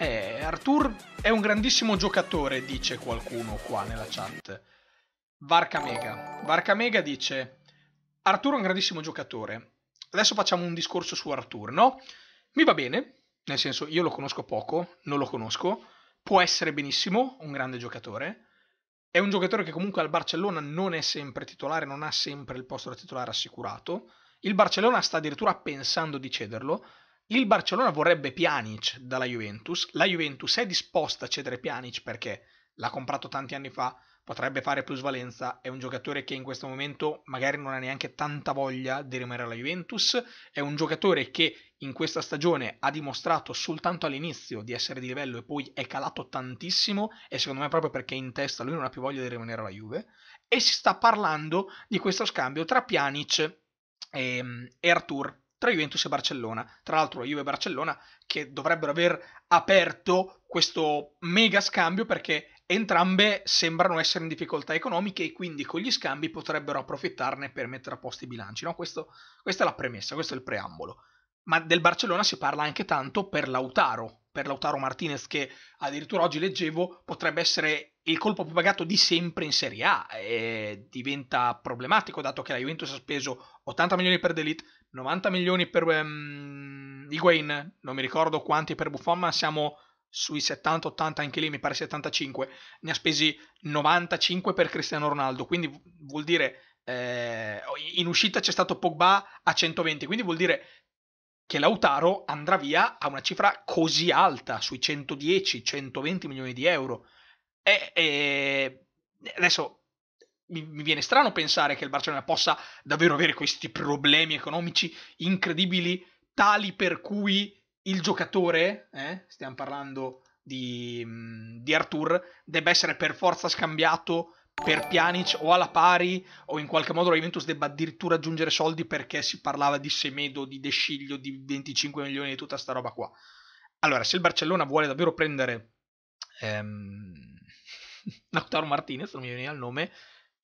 Eh, Arthur è un grandissimo giocatore, dice qualcuno qua nella chat. Varca Mega. Varca Mega dice: Artur è un grandissimo giocatore. Adesso facciamo un discorso su Artur, no? Mi va bene, nel senso io lo conosco poco, non lo conosco, può essere benissimo un grande giocatore. È un giocatore che comunque al Barcellona non è sempre titolare, non ha sempre il posto da titolare assicurato. Il Barcellona sta addirittura pensando di cederlo, il Barcellona vorrebbe Pjanic dalla Juventus, la Juventus è disposta a cedere Pjanic perché l'ha comprato tanti anni fa, potrebbe fare plusvalenza, è un giocatore che in questo momento magari non ha neanche tanta voglia di rimanere alla Juventus, è un giocatore che in questa stagione ha dimostrato soltanto all'inizio di essere di livello e poi è calato tantissimo e secondo me proprio perché in testa lui non ha più voglia di rimanere alla Juve e si sta parlando di questo scambio tra Pjanic e, mm, e Artur tra Juventus e Barcellona. Tra l'altro, Juve e Barcellona che dovrebbero aver aperto questo mega scambio perché entrambe sembrano essere in difficoltà economiche e quindi con gli scambi potrebbero approfittarne per mettere a posto i bilanci. No? Questo, questa è la premessa, questo è il preambolo. Ma del Barcellona si parla anche tanto per Lautaro, per Lautaro Martinez che addirittura oggi leggevo potrebbe essere il colpo più pagato di sempre in Serie A e diventa problematico dato che la Juventus ha speso 80 milioni per Delete, 90 milioni per um, ehm, Higuain, non mi ricordo quanti per Buffon, ma siamo sui 70-80, anche lì mi pare 75, ne ha spesi 95 per Cristiano Ronaldo, quindi vuol dire eh, in uscita c'è stato Pogba a 120, quindi vuol dire che Lautaro andrà via a una cifra così alta, sui 110-120 milioni di euro. E, e adesso mi, mi, viene strano pensare che il Barcellona possa davvero avere questi problemi economici incredibili, tali per cui il giocatore, eh, stiamo parlando di, mm, di Artur, debba essere per forza scambiato per Pjanic o alla pari o in qualche modo la Juventus debba addirittura aggiungere soldi perché si parlava di Semedo, di Desciglio, di 25 milioni e tutta sta roba qua. Allora, se il Barcellona vuole davvero prendere ehm, Lautaro Martinez, non mi viene il nome,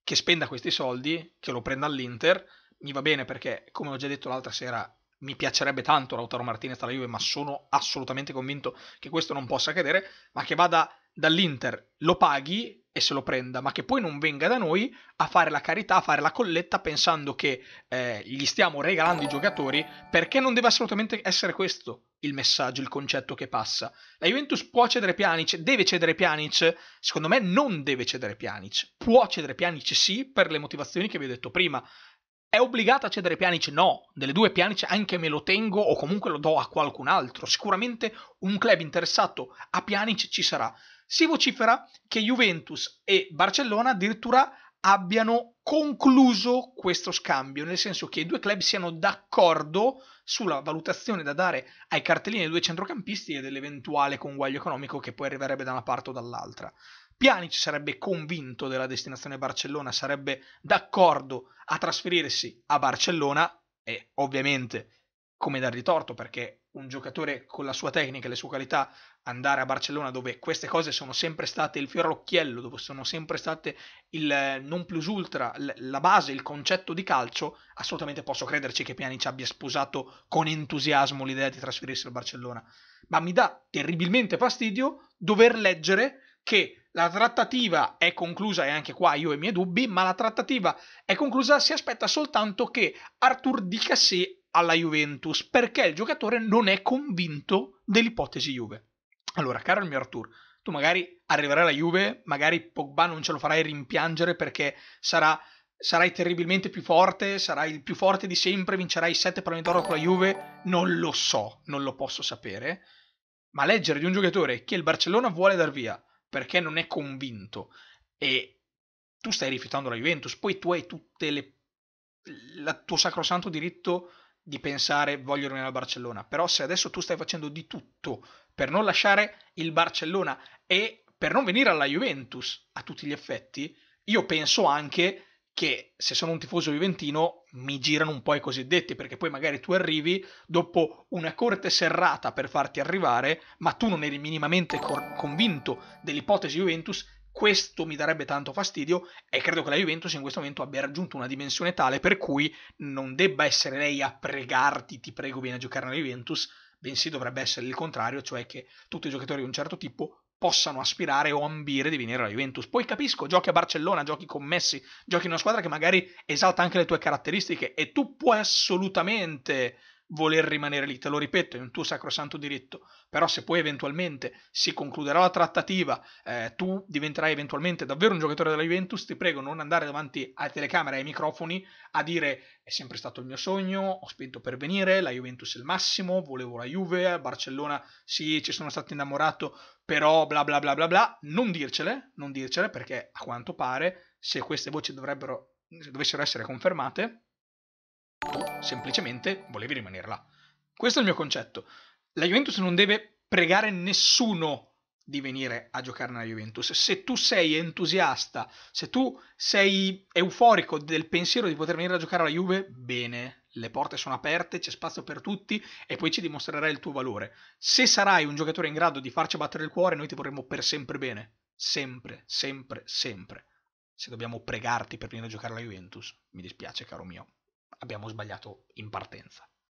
che spenda questi soldi, che lo prenda all'Inter, mi va bene perché, come ho già detto l'altra sera, mi piacerebbe tanto Lautaro Martinez alla Juve, ma sono assolutamente convinto che questo non possa accadere, ma che vada dall'Inter, lo paghi e se lo prenda, ma che poi non venga da noi a fare la carità, a fare la colletta pensando che eh, gli stiamo regalando i giocatori, perché non deve assolutamente essere questo il messaggio, il concetto che passa. La Juventus può cedere Pjanic, deve cedere Pjanic? Secondo me non deve cedere Pjanic. Può cedere Pjanic sì, per le motivazioni che vi ho detto prima. È obbligata a cedere Pjanic? No. Delle due Pjanic anche me lo tengo o comunque lo do a qualcun altro. Sicuramente un club interessato a Pjanic ci sarà. Si vocifera che Juventus e Barcellona addirittura abbiano concluso questo scambio, nel senso che i due club siano d'accordo sulla valutazione da dare ai cartellini dei due centrocampisti e dell'eventuale conguaglio economico che poi arriverebbe da una parte o dall'altra. Pianic sarebbe convinto della destinazione Barcellona, sarebbe d'accordo a trasferirsi a Barcellona e ovviamente come dargli torto perché un giocatore con la sua tecnica e le sue qualità andare a Barcellona dove queste cose sono sempre state il fiore all'occhiello, dove sono sempre state il eh, non plus ultra, la base, il concetto di calcio, assolutamente posso crederci che Pianic abbia sposato con entusiasmo l'idea di trasferirsi al Barcellona. Ma mi dà terribilmente fastidio dover leggere che la trattativa è conclusa, e anche qua io ho i miei dubbi, ma la trattativa è conclusa, si aspetta soltanto che Arthur Dicassé alla Juventus perché il giocatore non è convinto dell'ipotesi Juve. Allora, caro il mio Artur, tu magari arriverai alla Juve, magari Pogba non ce lo farai rimpiangere perché sarà, sarai terribilmente più forte, sarai il più forte di sempre, vincerai 7 palloni d'oro con la Juve, non lo so, non lo posso sapere, ma leggere di un giocatore che il Barcellona vuole dar via perché non è convinto e tu stai rifiutando la Juventus, poi tu hai tutte le il tuo sacrosanto diritto di pensare voglio rimanere al Barcellona, però se adesso tu stai facendo di tutto per non lasciare il Barcellona e per non venire alla Juventus a tutti gli effetti, io penso anche che se sono un tifoso juventino mi girano un po' i cosiddetti, perché poi magari tu arrivi dopo una corte serrata per farti arrivare, ma tu non eri minimamente cor- convinto dell'ipotesi Juventus questo mi darebbe tanto fastidio e credo che la Juventus in questo momento abbia raggiunto una dimensione tale per cui non debba essere lei a pregarti ti prego vieni a giocare nella Juventus, bensì dovrebbe essere il contrario, cioè che tutti i giocatori di un certo tipo possano aspirare o ambire di venire alla Juventus. Poi capisco, giochi a Barcellona, giochi con Messi, giochi in una squadra che magari esalta anche le tue caratteristiche e tu puoi assolutamente voler rimanere lì, te lo ripeto, è un tuo sacrosanto diritto, però se poi eventualmente si concluderà la trattativa, eh, tu diventerai eventualmente davvero un giocatore della Juventus, ti prego non andare davanti alle telecamere e ai microfoni a dire è sempre stato il mio sogno, ho spinto per venire, la Juventus è il massimo, volevo la Juve, a Barcellona sì, ci sono stato innamorato, però bla bla bla bla bla, non dircele, non dircele perché a quanto pare se queste voci dovrebbero, dovessero essere confermate, semplicemente volevi rimanere là. Questo è il mio concetto. La Juventus non deve pregare nessuno di venire a giocare nella Juventus. Se tu sei entusiasta, se tu sei euforico del pensiero di poter venire a giocare alla Juve, bene, le porte sono aperte, c'è spazio per tutti e poi ci dimostrerai il tuo valore. Se sarai un giocatore in grado di farci battere il cuore, noi ti vorremmo per sempre bene. Sempre, sempre, sempre. Se dobbiamo pregarti per venire a giocare alla Juventus, mi dispiace, caro mio abbiamo sbagliato in partenza.